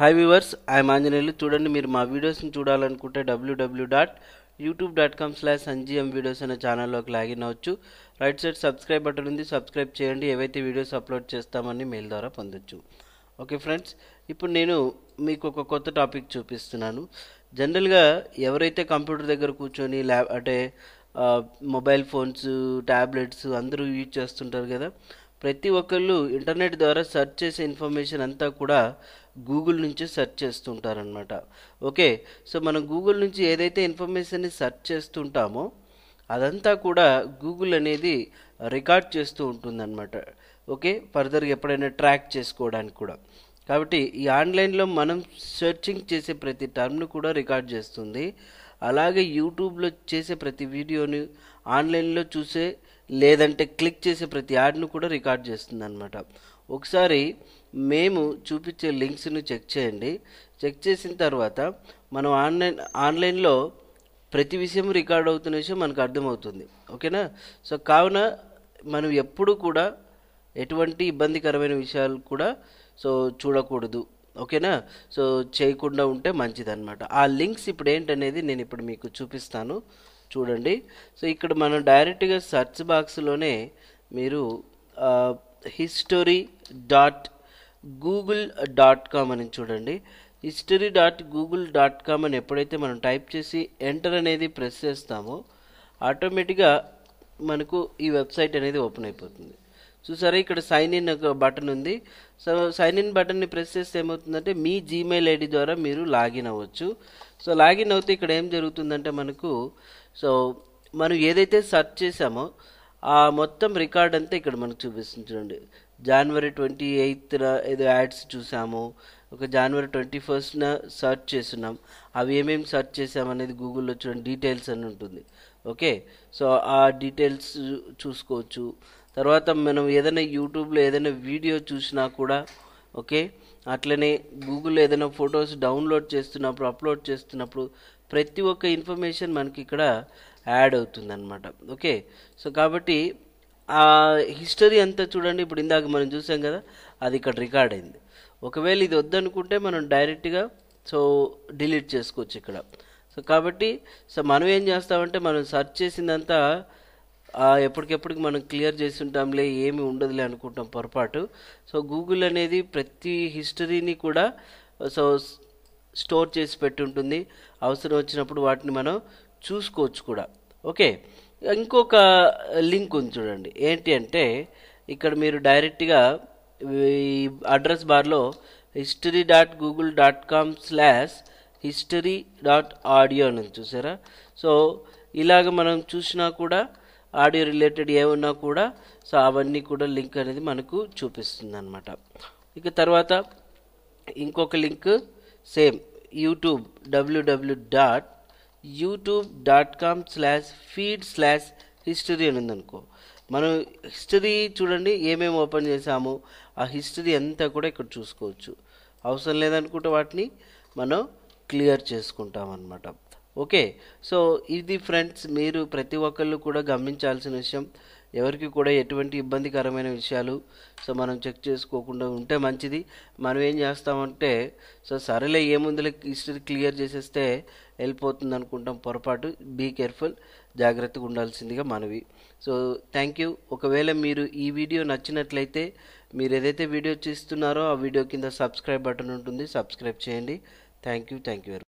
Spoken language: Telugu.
హాయ్ వ్యూవర్స్ ఐఎమ్ ఆంజనేయులు చూడండి మీరు మా వీడియోస్ని చూడాలనుకుంటే WWW dot YouTube dot com slash సంజీఎం వీడియోస్ అనే ఛానల్లోకి లాగిన్ అవచ్చు రైట్ సైడ్ సబ్స్క్రైబ్ బటన్ ఉంది సబ్స్క్రైబ్ చేయండి ఏవైతే వీడియోస్ అప్లోడ్ చేస్తామని మెయిల్ ద్వారా పొందొచ్చు ఓకే ఫ్రెండ్స్ ఇప్పుడు నేను మీకు ఒక కొత్త టాపిక్ చూపిస్తున్నాను జనరల్గా ఎవరైతే కంప్యూటర్ దగ్గర కూర్చొని ల్యాబ్ అంటే మొబైల్ ఫోన్స్ ట్యాబ్లెట్స్ అందరూ యూజ్ చేస్తుంటారు కదా ప్రతి ఒక్కళ్ళు ఇంటర్నెట్ ద్వారా సెర్చ్ చేసే ఇన్ఫర్మేషన్ అంతా కూడా గూగుల్ నుంచి సెర్చ్ చేస్తుంటారనమాట ఓకే సో మనం గూగుల్ నుంచి ఏదైతే ఇన్ఫర్మేషన్ని సెర్చ్ చేస్తుంటామో అదంతా కూడా గూగుల్ అనేది రికార్డ్ చేస్తూ ఉంటుందన్నమాట ఓకే ఫర్దర్గా ఎప్పుడైనా ట్రాక్ చేసుకోవడానికి కూడా కాబట్టి ఈ ఆన్లైన్లో మనం సెర్చింగ్ చేసే ప్రతి టర్మ్ను కూడా రికార్డ్ చేస్తుంది అలాగే యూట్యూబ్లో చేసే ప్రతి వీడియోని ఆన్లైన్లో చూసే లేదంటే క్లిక్ చేసే ప్రతి యాడ్ను కూడా రికార్డ్ చేస్తుంది అనమాట ఒకసారి మేము చూపించే లింక్స్ను చెక్ చేయండి చెక్ చేసిన తర్వాత మనం ఆన్లైన్ ఆన్లైన్లో ప్రతి విషయం రికార్డ్ అవుతున్న విషయం మనకు అర్థమవుతుంది ఓకేనా సో కావున మనం ఎప్పుడు కూడా ఎటువంటి ఇబ్బందికరమైన విషయాలు కూడా సో చూడకూడదు ఓకేనా సో చేయకుండా ఉంటే అనమాట ఆ లింక్స్ ఇప్పుడు ఏంటనేది నేను ఇప్పుడు మీకు చూపిస్తాను చూడండి సో ఇక్కడ మనం డైరెక్ట్గా సర్చ్ బాక్స్లోనే మీరు history dot Google dot com అని చూడండి history dot Google dot com అని ఎప్పుడైతే మనం టైప్ చేసి ఎంటర్ అనేది ప్రెస్ చేస్తామో ఆటోమేటిక్గా మనకు ఈ వెబ్సైట్ అనేది ఓపెన్ అయిపోతుంది చూసారా ఇక్కడ సైన్ ఇన్ ఒక బటన్ ఉంది సో సైన్ ఇన్ బటన్ని ప్రెస్ చేస్తే ఏమవుతుందంటే మీ జీమెయిల్ ఐడి ద్వారా మీరు లాగిన్ అవ్వచ్చు సో లాగిన్ అవుతే ఇక్కడ ఏం జరుగుతుందంటే మనకు సో మనం ఏదైతే సెర్చ్ చేసామో ఆ మొత్తం రికార్డ్ అంతా ఇక్కడ మనకు చూపిస్తుంది చూడండి జనవరి ట్వంటీ ఎయిత్న ఏదో యాడ్స్ చూసాము ఒక జనవరి ట్వంటీ ఫస్ట్న సర్చ్ చేస్తున్నాం అవి ఏమేమి సర్చ్ చేసామనేది గూగుల్లో చూడండి డీటెయిల్స్ అని ఉంటుంది ఓకే సో ఆ డీటెయిల్స్ చూసుకోవచ్చు తర్వాత మనం ఏదైనా యూట్యూబ్లో ఏదైనా వీడియో చూసినా కూడా ఓకే అట్లనే గూగుల్ ఏదైనా ఫొటోస్ డౌన్లోడ్ చేస్తున్నప్పుడు అప్లోడ్ చేస్తున్నప్పుడు ప్రతి ఒక్క ఇన్ఫర్మేషన్ మనకి ఇక్కడ యాడ్ అవుతుంది అనమాట ఓకే సో కాబట్టి ఆ హిస్టరీ అంతా చూడండి ఇప్పుడు ఇందాక మనం చూసాం కదా అది ఇక్కడ రికార్డ్ అయింది ఒకవేళ ఇది వద్దనుకుంటే మనం డైరెక్ట్గా సో డిలీట్ చేసుకోవచ్చు ఇక్కడ సో కాబట్టి సో మనం ఏం చేస్తామంటే మనం సెర్చ్ చేసిందంతా ఎప్పటికెప్పటికి మనం క్లియర్ చేసి ఉంటాంలే ఏమి ఉండదులే అనుకుంటాం పొరపాటు సో గూగుల్ అనేది ప్రతి హిస్టరీని కూడా సో స్టోర్ చేసి పెట్టి ఉంటుంది అవసరం వచ్చినప్పుడు వాటిని మనం చూసుకోవచ్చు కూడా ఓకే ఇంకొక లింక్ ఉంది చూడండి ఏంటి అంటే ఇక్కడ మీరు డైరెక్ట్గా ఈ అడ్రస్ బార్లో history dot Google dot com slash history dot audio అని చూసారా సో ఇలాగ మనం చూసినా కూడా ఆడియో రిలేటెడ్ ఏమన్నా కూడా సో అవన్నీ కూడా లింక్ అనేది మనకు చూపిస్తుంది అనమాట ఇక తర్వాత ఇంకొక link same YouTube WWW dot YouTube dot com slash feed slash history అని ఉందనుకో మనం హిస్టరీ చూడండి ఏమేమి ఓపెన్ చేసాము ఆ హిస్టరీ అంతా కూడా ఇక్కడ చూసుకోవచ్చు అవసరం లేదనుకుంటే వాటిని మనం క్లియర్ చేసుకుంటాం అనమాట ఓకే సో ఇది ఫ్రెండ్స్ మీరు ప్రతి ఒక్కళ్ళు కూడా గమనించాల్సిన విషయం ఎవరికి కూడా ఎటువంటి ఇబ్బందికరమైన విషయాలు సో మనం చెక్ చేసుకోకుండా ఉంటే మంచిది మనం ఏం చేస్తామంటే సో సరేలే ఏముందులే హిస్టరీ క్లియర్ చేసేస్తే వెళ్ళిపోతుంది అనుకుంటాం పొరపాటు బీ కేర్ఫుల్ జాగ్రత్తగా ఉండాల్సిందిగా మనవి సో థ్యాంక్ యూ ఒకవేళ మీరు ఈ వీడియో నచ్చినట్లయితే మీరు ఏదైతే వీడియో చూస్తున్నారో ఆ వీడియో కింద సబ్స్క్రైబ్ బటన్ ఉంటుంది సబ్స్క్రైబ్ చేయండి థ్యాంక్ యూ థ్యాంక్ యూ